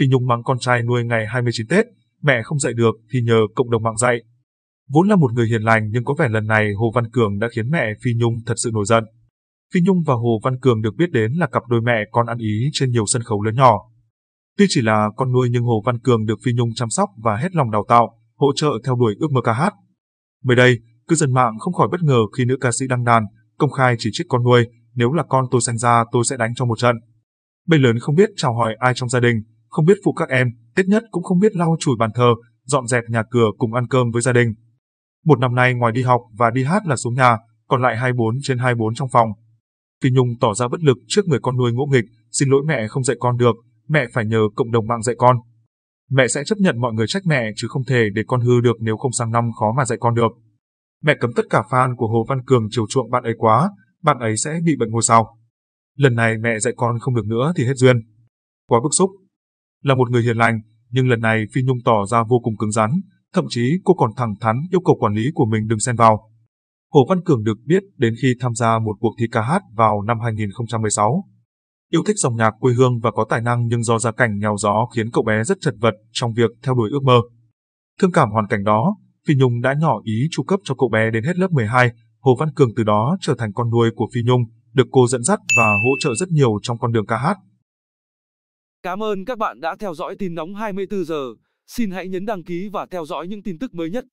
Phi Nhung mang con trai nuôi ngày 29 Tết, mẹ không dạy được thì nhờ cộng đồng mạng dạy. Vốn là một người hiền lành nhưng có vẻ lần này Hồ Văn Cường đã khiến mẹ Phi Nhung thật sự nổi giận. Phi Nhung và Hồ Văn Cường được biết đến là cặp đôi mẹ con ăn ý trên nhiều sân khấu lớn nhỏ. Tuy chỉ là con nuôi nhưng Hồ Văn Cường được Phi Nhung chăm sóc và hết lòng đào tạo, hỗ trợ theo đuổi ước mơ ca hát. Mới đây, cư dân mạng không khỏi bất ngờ khi nữ ca sĩ đăng đàn, công khai chỉ trích con nuôi, nếu là con tôi sanh ra tôi sẽ đánh cho một trận. Bây lớn không biết chào hỏi ai trong gia đình, không biết phụ các em, tết nhất cũng không biết lau chùi bàn thờ, dọn dẹp nhà cửa cùng ăn cơm với gia đình. Một năm nay ngoài đi học và đi hát là xuống nhà, còn lại 24 trên 24 trong phòng. Phi Nhung tỏ ra bất lực trước người con nuôi ngỗ nghịch, xin lỗi mẹ không dạy con được, mẹ phải nhờ cộng đồng mạng dạy con. Mẹ sẽ chấp nhận mọi người trách mẹ chứ không thể để con hư được nếu không sang năm khó mà dạy con được. Mẹ cấm tất cả fan của Hồ Văn Cường chiều chuộng bạn ấy quá, bạn ấy sẽ bị bệnh ngôi sao. Lần này mẹ dạy con không được nữa thì hết duyên. Quá bức xúc, là một người hiền lành, nhưng lần này Phi Nhung tỏ ra vô cùng cứng rắn, thậm chí cô còn thẳng thắn yêu cầu quản lý của mình đừng xen vào. Hồ Văn Cường được biết đến khi tham gia một cuộc thi ca hát vào năm 2016. Yêu thích dòng nhạc quê hương và có tài năng nhưng do gia cảnh nghèo gió khiến cậu bé rất chật vật trong việc theo đuổi ước mơ. Thương cảm hoàn cảnh đó, Phi Nhung đã nhỏ ý chu cấp cho cậu bé đến hết lớp 12, Hồ Văn Cường từ đó trở thành con nuôi của Phi Nhung, được cô dẫn dắt và hỗ trợ rất nhiều trong con đường ca hát. Cảm ơn các bạn đã theo dõi tin nóng 24 giờ. Xin hãy nhấn đăng ký và theo dõi những tin tức mới nhất.